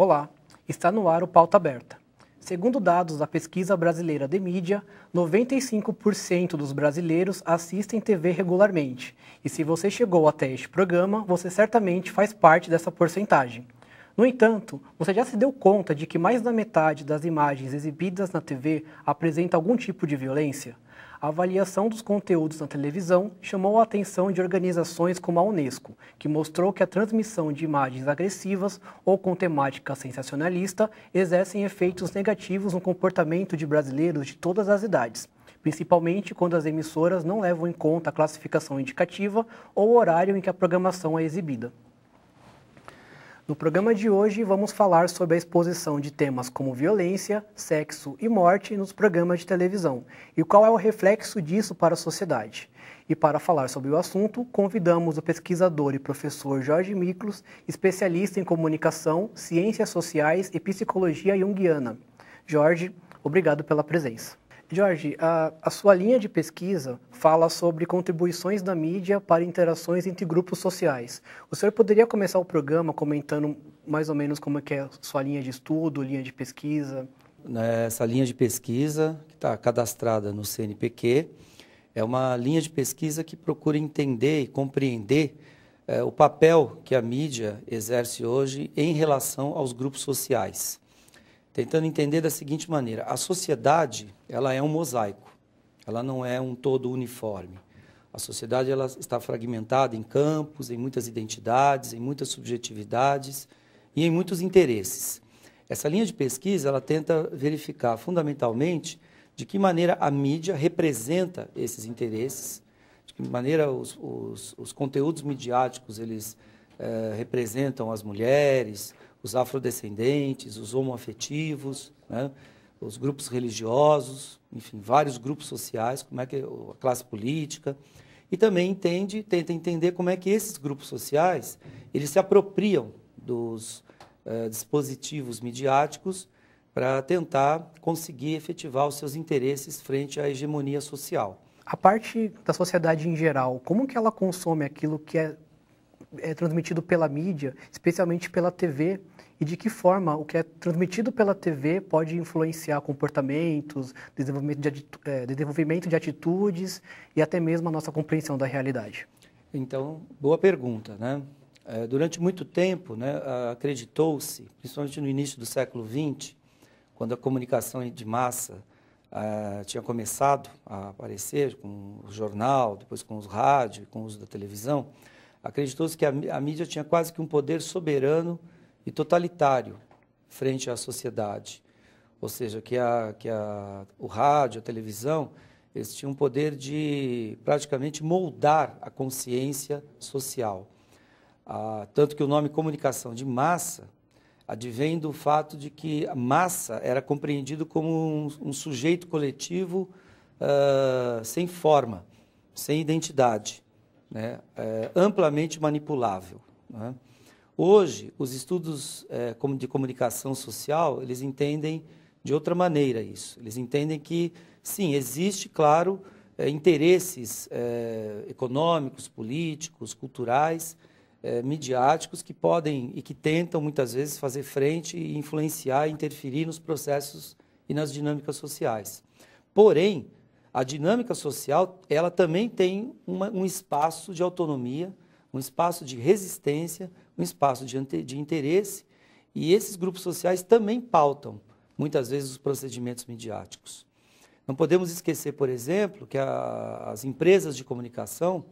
Olá, está no ar o Pauta Aberta. Segundo dados da pesquisa brasileira de mídia, 95% dos brasileiros assistem TV regularmente. E se você chegou até este programa, você certamente faz parte dessa porcentagem. No entanto, você já se deu conta de que mais da metade das imagens exibidas na TV apresenta algum tipo de violência? a avaliação dos conteúdos na televisão chamou a atenção de organizações como a Unesco, que mostrou que a transmissão de imagens agressivas ou com temática sensacionalista exercem efeitos negativos no comportamento de brasileiros de todas as idades principalmente quando as emissoras não levam em conta a classificação indicativa ou o horário em que a programação é exibida. No programa de hoje, vamos falar sobre a exposição de temas como violência, sexo e morte nos programas de televisão e qual é o reflexo disso para a sociedade. E para falar sobre o assunto, convidamos o pesquisador e professor Jorge Miklos, especialista em comunicação, ciências sociais e psicologia junguiana. Jorge, obrigado pela presença. Jorge, a, a, sua linha de pesquisa fala sobre contribuições da mídia para interações entre grupos sociais. O senhor poderia começar o programa comentando mais ou menos como é que é a sua linha de estudo, linha de pesquisa? Né, essa linha de pesquisa, que está cadastrada no CNPq, é uma linha de pesquisa que procura entender e compreender é, o papel que a mídia exerce hoje em relação aos grupos sociais tentando entender da seguinte maneira: a sociedade ela é um mosaico, ela não é um todo uniforme. A sociedade ela está fragmentada em campos, em muitas identidades, em muitas subjetividades e em muitos interesses. Essa linha de pesquisa ela tenta verificar fundamentalmente de que maneira a mídia representa esses interesses, de que maneira os, os, os conteúdos midiáticos eles eh, representam as mulheres, os afrodescendentes, os homoafetivos, né? os grupos religiosos, enfim, vários grupos sociais, como é que é a classe política e também entende, tenta entender como é que esses grupos sociais eles se apropriam dos eh, dispositivos midiáticos para tentar conseguir efetivar os seus interesses frente à hegemonia social. A parte da sociedade em geral, como que ela consome aquilo que é é transmitido pela mídia, especialmente pela TV, e de que forma o que é transmitido pela TV pode influenciar comportamentos, desenvolvimento de, é, desenvolvimento de atitudes e até mesmo a nossa compreensão da realidade? Então, boa pergunta, né? É, durante muito tempo, né, acreditou-se, principalmente no início do século XX, quando a comunicação de massa Uh, tinha começado a aparecer com o jornal, depois com os rádios, com o uso da televisão, acreditou-se que a, a mídia tinha quase que um poder soberano e totalitário frente à sociedade. Ou seja, que, a, que a, o rádio, a televisão, eles tinham um poder de praticamente moldar a consciência social. Ah, tanto que o nome comunicação de massa advém do fato de que a massa era compreendido como um, um sujeito coletivo uh, sem forma, sem identidade né, é, amplamente manipulável. Né? Hoje, os estudos é, de comunicação social, eles entendem de outra maneira isso. Eles entendem que, sim, existe, claro, é, interesses é, econômicos, políticos, culturais, é, midiáticos que podem e que tentam, muitas vezes, fazer frente e influenciar e interferir nos processos e nas dinâmicas sociais. Porém, a dinâmica social ela também tem uma, um espaço de autonomia, um espaço de resistência, um espaço de, de interesse, e esses grupos sociais também pautam, muitas vezes, os procedimentos midiáticos. Não podemos esquecer, por exemplo, que a, as empresas de comunicação,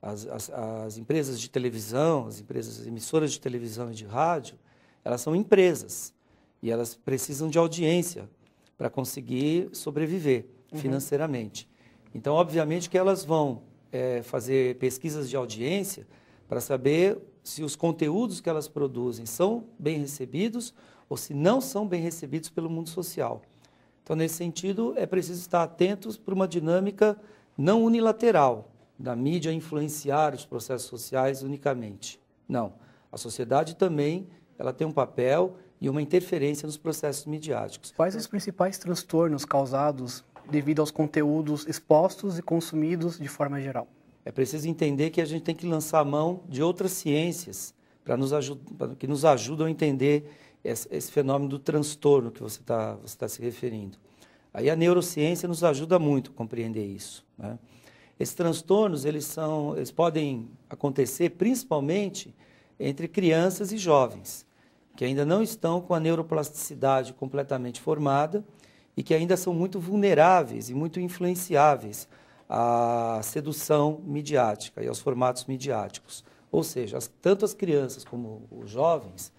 as, as, as, empresas de televisão, as empresas as emissoras de televisão e de rádio, elas são empresas e elas precisam de audiência para conseguir sobreviver. Uhum. financeiramente. Uhum. Então, obviamente que elas vão é, fazer pesquisas de audiência para saber se os conteúdos que elas produzem são bem recebidos ou se não são bem recebidos pelo mundo social. Então, nesse sentido, é preciso estar atentos para uma dinâmica não unilateral da mídia influenciar os processos sociais unicamente. Não. A sociedade também ela tem um papel e uma interferência nos processos midiáticos. Quais os principais transtornos causados devido aos conteúdos expostos e consumidos de forma geral. É preciso entender que a gente tem que lançar mão de outras ciências para nos ajudar, que nos ajudam a entender esse, esse fenômeno do transtorno que você está você tá se referindo. Aí a neurociência nos ajuda muito a compreender isso. Né? Esses transtornos eles são, eles podem acontecer principalmente entre crianças e jovens que ainda não estão com a neuroplasticidade completamente formada e que ainda são muito vulneráveis e muito influenciáveis à sedução midiática e aos formatos midiáticos. Ou seja, as, tanto as crianças como os jovens,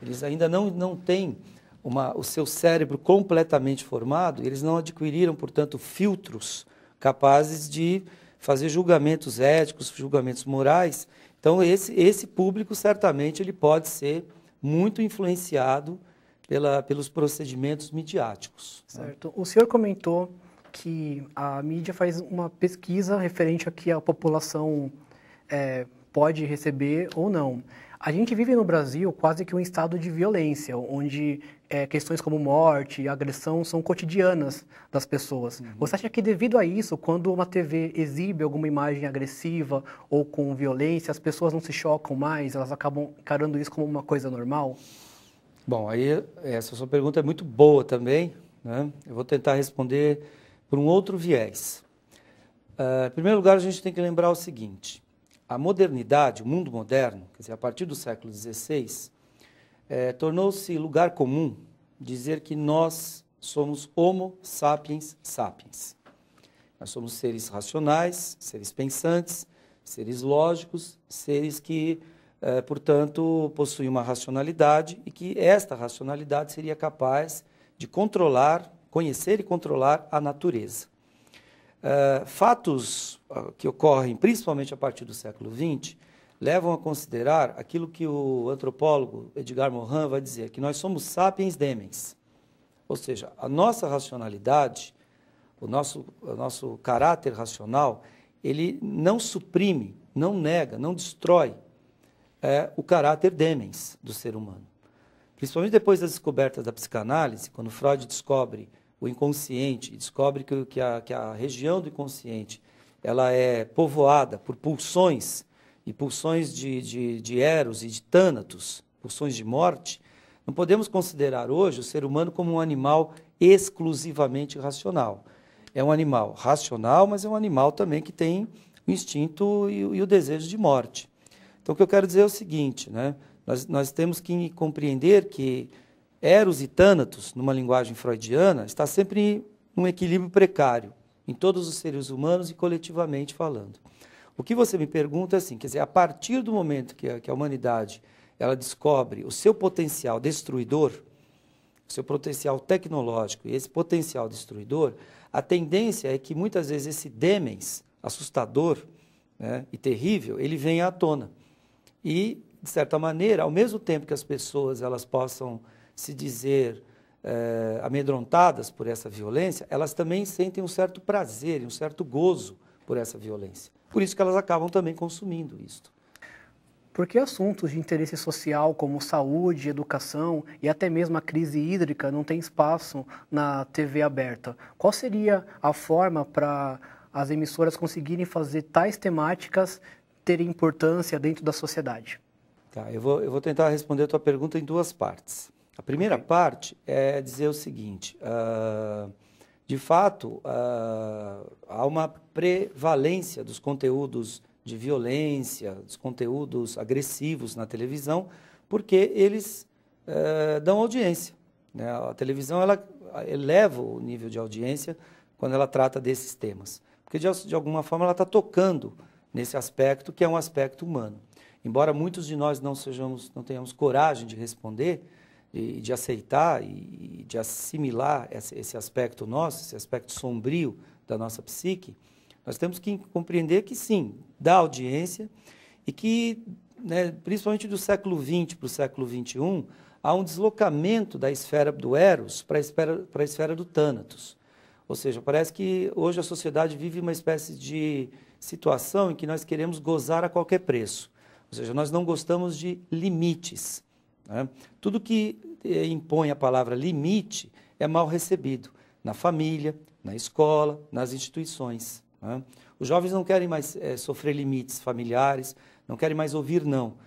eles ainda não, não têm uma, o seu cérebro completamente formado, eles não adquiriram, portanto, filtros capazes de fazer julgamentos éticos, julgamentos morais. Então, esse, esse público, certamente, ele pode ser muito influenciado pela, pelos procedimentos midiáticos. Certo. Né? O senhor comentou que a mídia faz uma pesquisa referente a que a população é, pode receber ou não. A gente vive no Brasil quase que um estado de violência, onde é, questões como morte e agressão são cotidianas das pessoas. Uhum. Você acha que devido a isso, quando uma TV exibe alguma imagem agressiva ou com violência, as pessoas não se chocam mais, elas acabam encarando isso como uma coisa normal? Bom, aí essa sua pergunta é muito boa também. Né? Eu vou tentar responder por um outro viés. Uh, em primeiro lugar, a gente tem que lembrar o seguinte: a modernidade, o mundo moderno, quer dizer, a partir do século XVI, é, tornou-se lugar comum dizer que nós somos Homo sapiens sapiens. Nós somos seres racionais, seres pensantes, seres lógicos, seres que é, portanto, possui uma racionalidade e que esta racionalidade seria capaz de controlar, conhecer e controlar a natureza. É, fatos ah, que ocorrem, principalmente a partir do século XX, levam a considerar aquilo que o antropólogo Edgar Morin vai dizer, que nós somos sapiens demens. Ou seja, a nossa racionalidade, o nosso, o nosso caráter racional, ele não suprime, não nega, não destrói é o caráter demens do ser humano. Principalmente depois das descobertas da psicanálise, quando Freud descobre o inconsciente, descobre que, que, a, que a região do inconsciente ela é povoada por pulsões, e pulsões de, de, de eros e de tânatos, pulsões de morte, não podemos considerar hoje o ser humano como um animal exclusivamente racional. É um animal racional, mas é um animal também que tem o instinto e, e o desejo de morte. Então, o que eu quero dizer é o seguinte, né? Nós, nós temos que compreender que Eros e Thanatos, numa linguagem freudiana, está sempre em um equilíbrio precário, em todos os seres humanos e coletivamente falando. O que você me pergunta é assim, quer dizer, a partir do momento que a, que a humanidade ela descobre o seu potencial destruidor, o seu potencial tecnológico e esse potencial destruidor, a tendência é que muitas vezes esse demens assustador né, e terrível, ele venha à tona e, de certa maneira, ao mesmo tempo que as pessoas elas possam se dizer é, amedrontadas por essa violência, elas também sentem um certo prazer e um certo gozo por essa violência. Por isso que elas acabam também consumindo isso. Por que assuntos de interesse social como saúde, educação e até mesmo a crise hídrica não tem espaço na TV aberta? Qual seria a forma para as emissoras conseguirem fazer tais temáticas ter importância dentro da sociedade? Tá, eu vou, eu vou tentar responder a tua pergunta em duas partes. A primeira parte é dizer o seguinte: uh, de fato, uh, há uma prevalência dos conteúdos de violência, dos conteúdos agressivos na televisão, porque eles uh, dão audiência. Né? A televisão ela eleva o nível de audiência quando ela trata desses temas, porque de, de alguma forma ela está tocando nesse aspecto, que é um aspecto humano. Embora muitos de nós não sejamos, não tenhamos coragem de responder, de, de aceitar e de assimilar esse, esse aspecto nosso, esse aspecto sombrio da nossa psique, nós temos que compreender que sim, dá audiência e que, né, principalmente do século XX para o século XXI, há um deslocamento da esfera do Eros para a esfera, para a esfera do Tânatos. Ou seja, parece que hoje a sociedade vive uma espécie de situação em que nós queremos gozar a qualquer preço. Ou seja, nós não gostamos de limites. Né? Tudo que eh, impõe a palavra limite é mal recebido na família, na escola, nas instituições. Né? Os jovens não querem mais é, sofrer limites familiares, não querem mais ouvir não.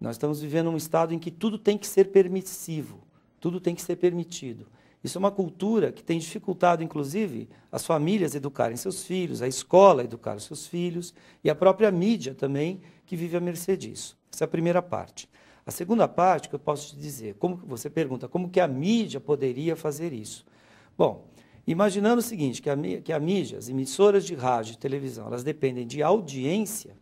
Nós estamos vivendo um estado em que tudo tem que ser permissivo, tudo tem que ser permitido. Isso é uma cultura que tem dificultado, inclusive, as famílias educarem seus filhos, a escola educar os seus filhos e a própria mídia também, que vive à mercê disso. Essa é a primeira parte. A segunda parte que eu posso te dizer, como você pergunta, como que a mídia poderia fazer isso? Bom, imaginando o seguinte, que a, que a mídia, as emissoras de rádio e televisão, elas dependem de audiência,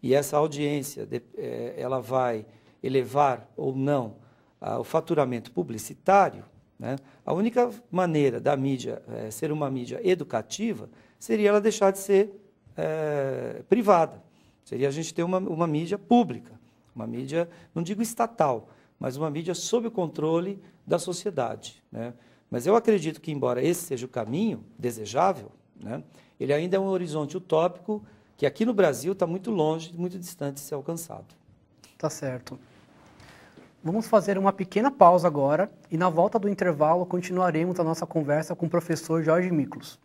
e essa audiência, de, é, ela vai elevar ou não a, ah, o faturamento publicitário, né? A única maneira da mídia é, ser uma mídia educativa seria ela deixar de ser é, privada. Seria a gente ter uma, uma mídia pública, uma mídia, não digo estatal, mas uma mídia sob o controle da sociedade. Né? Mas eu acredito que, embora esse seja o caminho desejável, né, ele ainda é um horizonte utópico que aqui no Brasil está muito longe, muito distante de ser alcançado. Tá certo. Vamos fazer uma pequena pausa agora e na volta do intervalo continuaremos a nossa conversa com o professor Jorge Miklos.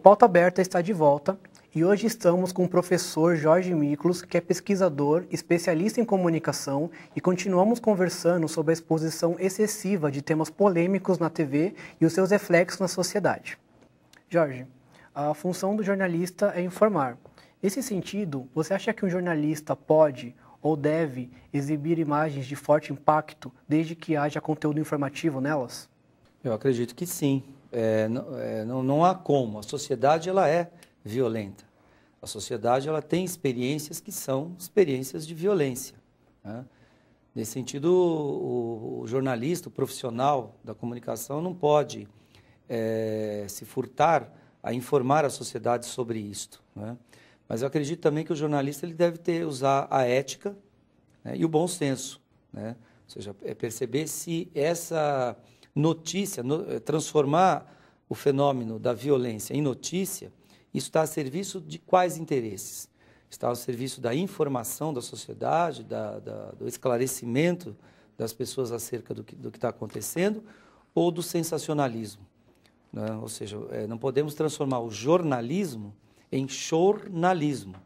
Pauta Aberta está de volta e hoje estamos com o professor Jorge Miklos, que é pesquisador, especialista em comunicação, e continuamos conversando sobre a exposição excessiva de temas polêmicos na TV e os seus reflexos na sociedade. Jorge, a função do jornalista é informar. Nesse sentido, você acha que um jornalista pode ou deve exibir imagens de forte impacto desde que haja conteúdo informativo nelas? Eu acredito que sim é, não, é, não, não há como. A sociedade ela é violenta. A sociedade ela tem experiências que são experiências de violência. Né? Nesse sentido, o, o, jornalista, o profissional da comunicação não pode é, se furtar a informar a sociedade sobre isto. Né? Mas eu acredito também que o jornalista ele deve ter usar a ética né, e o bom senso, né? ou seja, é perceber se essa notícia, no, eh, transformar o fenômeno da violência em notícia, isso está a serviço de quais interesses? Está a serviço da informação da sociedade, da, da, do esclarecimento das pessoas acerca do que está acontecendo, ou do sensacionalismo? Né? Ou seja, é, não podemos transformar o jornalismo em jornalismo,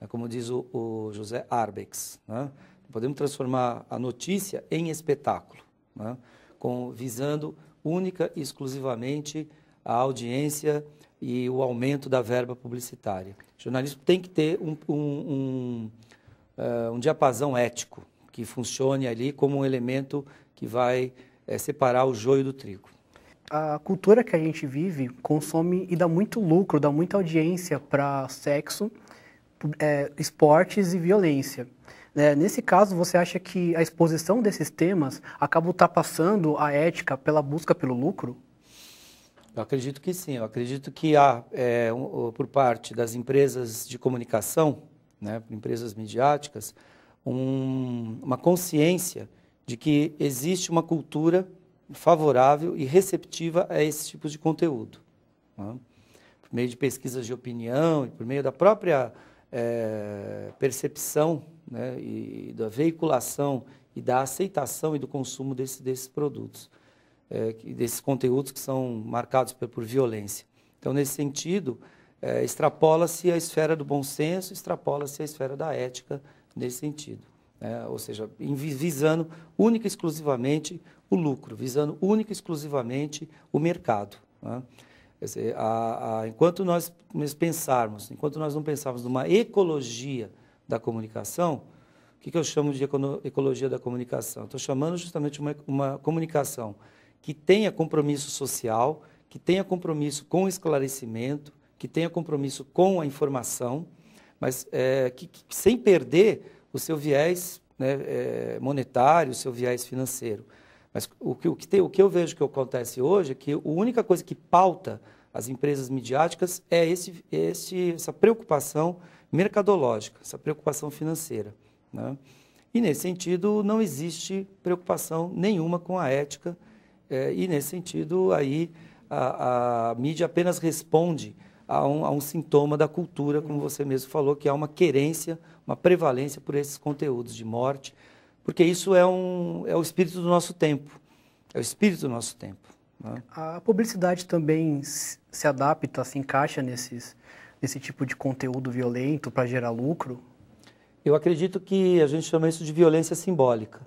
né? como diz o, o José Arbex. Né? Podemos transformar a notícia em espetáculo. Né? com, visando única e exclusivamente a audiência e o aumento da verba publicitária. O jornalismo tem que ter um, um, um, uh, um diapasão ético que funcione ali como um elemento que vai é, separar o joio do trigo. A cultura que a gente vive consome e dá muito lucro, dá muita audiência para sexo, é, esportes e violência. Né? Nesse caso, você acha que a exposição desses temas acaba ultrapassando a ética pela busca pelo lucro? Eu acredito que sim. Eu acredito que há, é, um, por parte das empresas de comunicação, né, empresas midiáticas, um, uma consciência de que existe uma cultura favorável e receptiva a esse tipo de conteúdo. Né? Por meio de pesquisas de opinião e por meio da própria é, percepção né, e da veiculação e da aceitação e do consumo desse, desses produtos, é, desses conteúdos que são marcados por, por violência. Então, nesse sentido, é, extrapola-se a esfera do bom senso, extrapola-se a esfera da ética nesse sentido. Né? Ou seja, visando única e exclusivamente o lucro, visando única e exclusivamente o mercado. Né? Dizer, a, a, enquanto nós pensarmos, enquanto nós não pensarmos numa ecologia da comunicação, o que, que eu chamo de ecologia da comunicação? Estou chamando justamente uma, uma comunicação que tenha compromisso social, que tenha compromisso com o esclarecimento, que tenha compromisso com a informação, mas é, que, que, sem perder o seu viés né, é, monetário, o seu viés financeiro. Mas o que, o, que tem, o que eu vejo que acontece hoje é que a única coisa que pauta as empresas midiáticas é esse, esse, essa preocupação mercadológica, essa preocupação financeira. Né? E, nesse sentido, não existe preocupação nenhuma com a ética, eh, e, nesse sentido, aí a, a mídia apenas responde a um, a um, sintoma da cultura, como você mesmo falou, que há uma querência, uma prevalência por esses conteúdos de morte, porque isso é, um, é o espírito do nosso tempo, é o espírito do nosso tempo. Né? A publicidade também se adapta, se encaixa nesses, desse tipo de conteúdo violento para gerar lucro? Eu acredito que a gente chama isso de violência simbólica.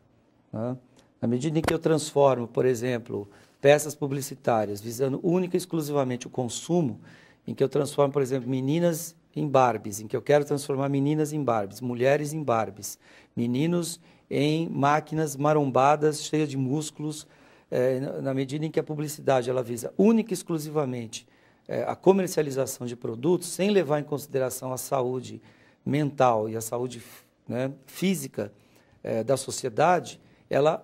Né? Na medida em que eu transformo, por exemplo, peças publicitárias visando única e exclusivamente o consumo, em que eu transformo, por exemplo, meninas em Barbies, em que eu quero transformar meninas em Barbies, mulheres em Barbies, meninos em máquinas marombadas, cheias de músculos, eh, na medida em que a publicidade ela visa única e exclusivamente é, a comercialização de produtos sem levar em consideração a saúde mental e a saúde né, física é, da sociedade, ela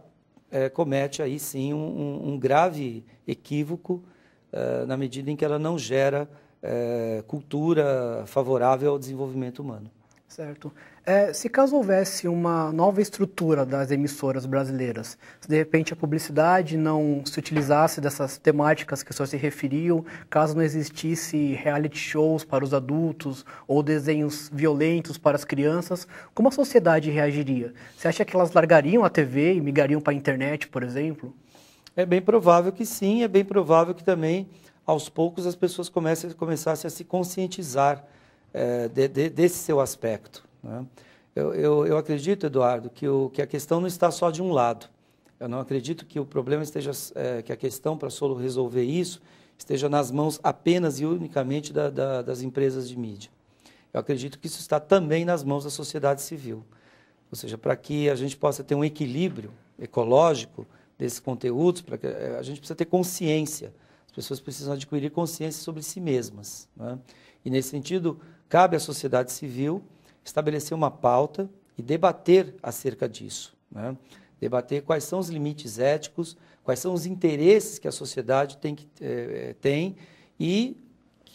é, comete aí sim um, um grave equívoco é, na medida em que ela não gera é, cultura favorável ao desenvolvimento humano. Certo. É, se caso houvesse uma nova estrutura das emissoras brasileiras, se de repente a publicidade não se utilizasse dessas temáticas que o senhor se referiu, caso não existisse reality shows para os adultos ou desenhos violentos para as crianças, como a sociedade reagiria? Você acha que elas largariam a TV e migrariam para a internet, por exemplo? É bem provável que sim, é bem provável que também, aos poucos, as pessoas comecem, começassem a se conscientizar é, de, de, desse seu aspecto. Né? Eu, eu, eu, acredito, Eduardo, que, o, que a questão não está só de um lado. Eu não acredito que o problema esteja, é, que a questão para Solo resolver isso esteja nas mãos apenas e unicamente da, da, das empresas de mídia. Eu acredito que isso está também nas mãos da sociedade civil. Ou seja, para que a gente possa ter um equilíbrio ecológico desses conteúdos, para que é, a gente precisa ter consciência. As pessoas precisam adquirir consciência sobre si mesmas. Né? E nesse sentido, Cabe à sociedade civil estabelecer uma pauta e debater acerca disso. Né? Debater quais são os limites éticos, quais são os interesses que a sociedade tem, que, eh, eh, tem e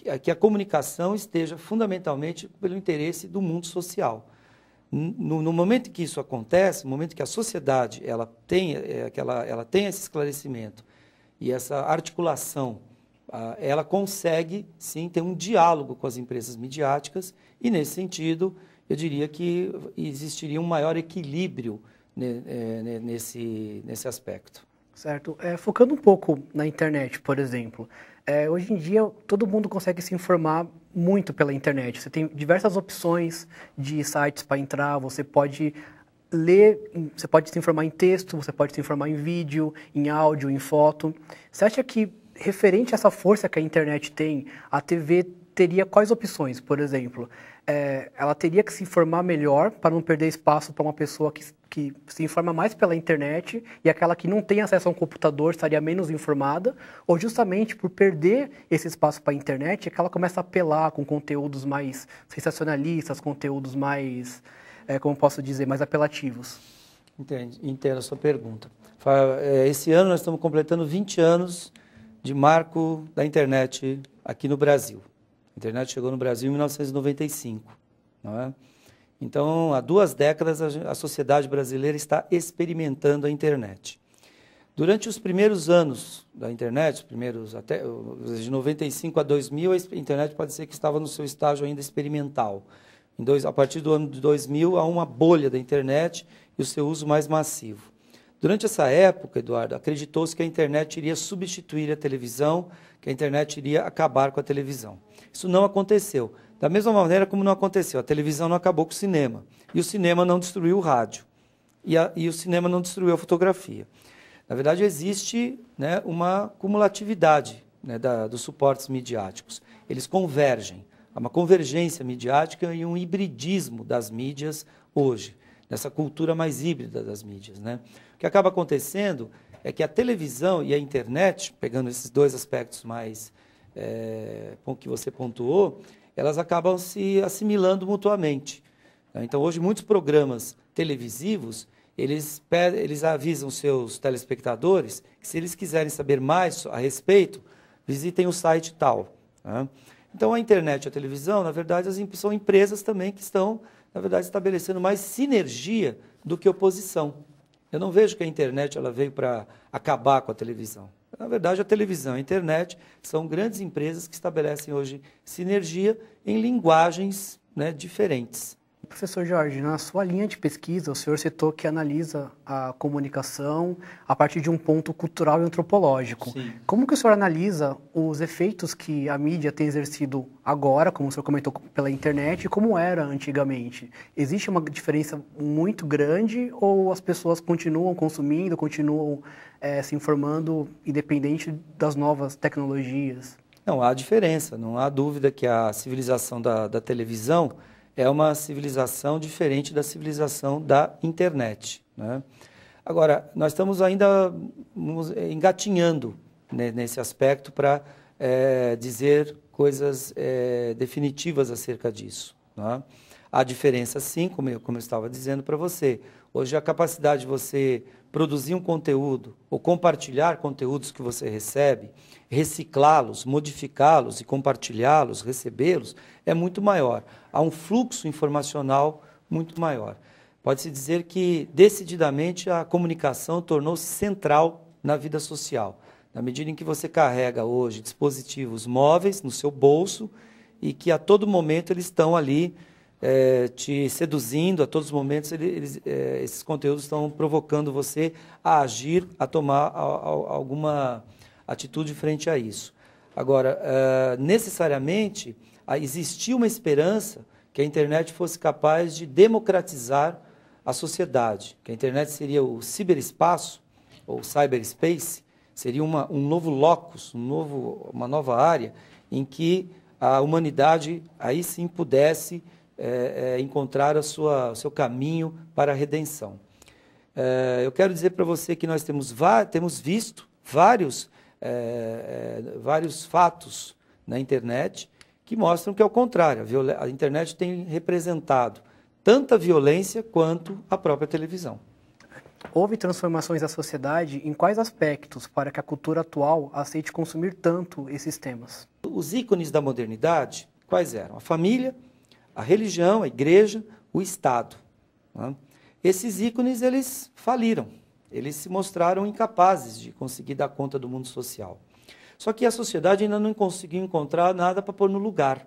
eh, que a comunicação esteja fundamentalmente pelo interesse do mundo social. No, no, momento que isso acontece, no momento que a sociedade ela tem, é, que ela, ela tem esse esclarecimento e essa articulação ela consegue sim ter um diálogo com as empresas midiáticas e nesse sentido eu diria que existiria um maior equilíbrio né, é, né, nesse nesse aspecto certo é, focando um pouco na internet por exemplo é, hoje em dia todo mundo consegue se informar muito pela internet você tem diversas opções de sites para entrar você pode ler, você pode se informar em texto, você pode se informar em vídeo, em áudio, em foto. Você acha que referente a essa força que a internet tem, a TV teria quais opções, por exemplo? É, ela teria que se informar melhor para não perder espaço para uma pessoa que, que se informa mais pela internet e aquela que não tem acesso a um computador estaria menos informada, ou justamente por perder esse espaço para a internet é que ela começa a apelar com conteúdos mais sensacionalistas, conteúdos mais, é, como posso dizer, mais apelativos. entendo a sua pergunta. É, esse ano nós estamos completando 20 anos de marco da internet aqui no Brasil. A internet chegou no Brasil em 1995, não é? Então, há duas décadas a sociedade brasileira está experimentando a internet. Durante os primeiros anos da internet, primeiros até de 95 a 2000, a internet pode ser que estava no seu estágio ainda experimental. Dois, a partir do ano de 2000 há uma bolha da internet e o seu uso mais massivo. Durante essa época, Eduardo, acreditou-se que a internet iria substituir a televisão, que a internet iria acabar com a televisão. Isso não aconteceu. Da mesma maneira como não aconteceu, a televisão não acabou com o cinema. E o cinema não destruiu o rádio. E, a, e o cinema não destruiu a fotografia. Na verdade, existe né, uma cumulatividade né, da, dos suportes midiáticos. Eles convergem. Há uma convergência midiática e um hibridismo das mídias hoje essa cultura mais híbrida das mídias. Né? O que acaba acontecendo é que a televisão e a internet, pegando esses dois aspectos mais é, que você pontuou, elas acabam se assimilando mutuamente. Né? Então, hoje, muitos programas televisivos, eles, eles avisam seus telespectadores que, se eles quiserem saber mais a respeito, visitem o site tal. Né? Então, a internet e a televisão, na verdade, são empresas também que estão na verdade, estabelecendo mais sinergia do que oposição. Eu não vejo que a internet ela veio para acabar com a televisão. Na verdade, a televisão e a internet são grandes empresas que estabelecem hoje sinergia em linguagens né, diferentes. Professor Jorge, na sua linha de pesquisa, o senhor citou que analisa a comunicação a partir de um ponto cultural e antropológico. Sim. Como que o senhor analisa os efeitos que a mídia tem exercido agora, como o senhor comentou, pela internet, e como era antigamente? Existe uma diferença muito grande ou as pessoas continuam consumindo, continuam é, se informando, independente das novas tecnologias? Não, há diferença, não há dúvida que a civilização da, da televisão é uma civilização diferente da civilização da internet. Né? Agora, nós estamos ainda engatinhando né, nesse aspecto para é, eh, dizer coisas é, definitivas acerca disso. Né? Há diferença, sim, como eu, como eu estava dizendo para você. Hoje, a capacidade de você produzir um conteúdo ou compartilhar conteúdos que você recebe, reciclá-los, modificá-los e compartilhá-los, recebê-los, é muito maior. Há um fluxo informacional muito maior. Pode-se dizer que, decididamente, a comunicação tornou-se central na vida social. Na medida em que você carrega hoje dispositivos móveis no seu bolso e que a todo momento eles estão ali é, te seduzindo a todos os momentos, eles, é, esses conteúdos estão provocando você a agir, a tomar a, a, alguma atitude frente a isso. Agora, é, necessariamente, existia uma esperança que a internet fosse capaz de democratizar a sociedade, que a internet seria o ciberespaço, ou cyberspace, seria uma, um novo locus, um novo, uma nova área em que a humanidade aí sim pudesse é, é, encontrar a sua, o seu caminho para a redenção. É, eu quero dizer para você que nós temos, temos visto vários, é, é, vários fatos na internet que mostram que é o contrário. A, a internet tem representado tanta violência quanto a própria televisão. Houve transformações na sociedade em quais aspectos para que a cultura atual aceite consumir tanto esses temas? Os ícones da modernidade, quais eram? A família, a religião, a igreja, o Estado. Né? Esses ícones eles faliram, eles se mostraram incapazes de conseguir dar conta do mundo social. Só que a sociedade ainda não conseguiu encontrar nada para pôr no lugar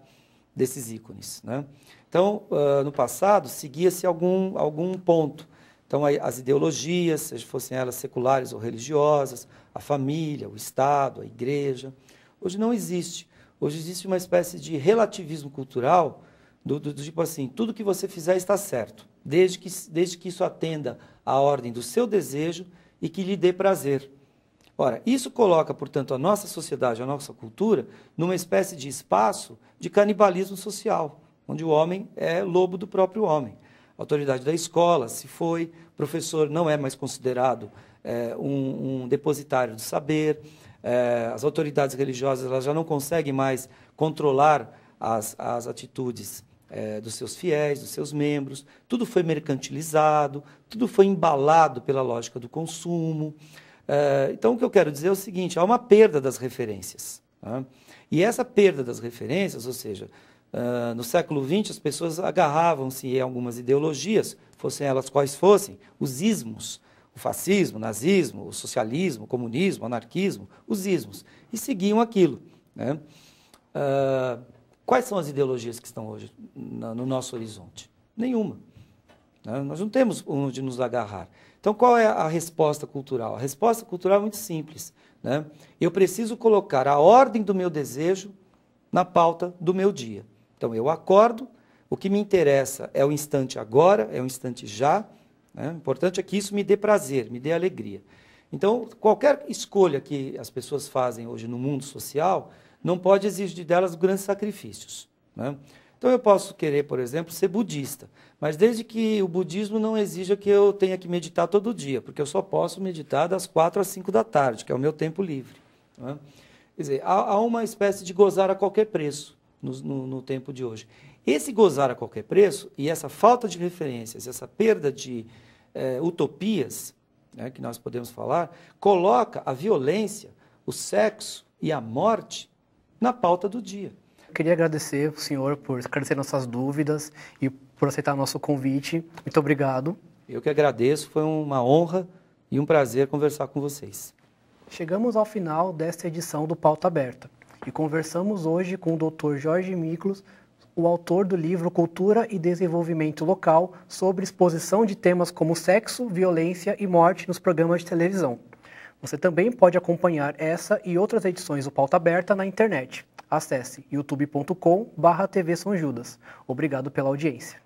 desses ícones. Né? Então, uh, no passado, seguia-se algum, algum ponto. Então, as ideologias, seja fossem elas seculares ou religiosas, a família, o Estado, a igreja. Hoje não existe. Hoje existe uma espécie de relativismo cultural do, do, do, tipo assim, tudo que você fizer está certo, desde que, desde que isso atenda à ordem do seu desejo e que lhe dê prazer. Ora, isso coloca, portanto, a nossa sociedade, a nossa cultura, numa espécie de espaço de canibalismo social, onde o homem é lobo do próprio homem. A autoridade da escola se foi, professor não é mais considerado é, um, um, depositário do saber, é, as autoridades religiosas elas já não conseguem mais controlar as, as atitudes é, dos seus fiéis, dos seus membros, tudo foi mercantilizado, tudo foi embalado pela lógica do consumo. É, então, o que eu quero dizer é o seguinte: há uma perda das referências. Tá? E essa perda das referências, ou seja, é, no século XX, as pessoas agarravam-se em algumas ideologias, fossem elas quais fossem, os ismos, o fascismo, o nazismo, o socialismo, o comunismo, o anarquismo, os ismos, e seguiam aquilo. Né? Uh, Quais são as ideologias que estão hoje no nosso horizonte? Nenhuma. Né? Nós não temos onde nos agarrar. Então, qual é a resposta cultural? A resposta cultural é muito simples. Né? Eu preciso colocar a ordem do meu desejo na pauta do meu dia. Então, eu acordo, o que me interessa é o instante agora, é o instante já. Né? O importante é que isso me dê prazer, me dê alegria. Então, qualquer escolha que as pessoas fazem hoje no mundo social, não pode exigir delas grandes sacrifícios. Né? Então eu posso querer, por exemplo, ser budista, mas desde que o budismo não exija que eu tenha que meditar todo dia, porque eu só posso meditar das quatro às cinco da tarde, que é o meu tempo livre. Né? Quer dizer, há, há, uma espécie de gozar a qualquer preço no, no, no tempo de hoje. Esse gozar a qualquer preço e essa falta de referências, essa perda de eh, utopias né, que nós podemos falar, coloca a violência, o sexo e a morte na pauta do dia. Eu queria agradecer o senhor por esclarecer nossas dúvidas e por aceitar nosso convite. Muito obrigado. Eu que agradeço, foi uma honra e um prazer conversar com vocês. Chegamos ao final desta edição do Pauta Aberta e conversamos hoje com o Dr. Jorge Miklos, o autor do livro Cultura e Desenvolvimento Local, sobre exposição de temas como sexo, violência e morte nos programas de televisão. Você também pode acompanhar essa e outras edições do Pauta Aberta na internet. Acesse youtube.com/barra Obrigado pela audiência.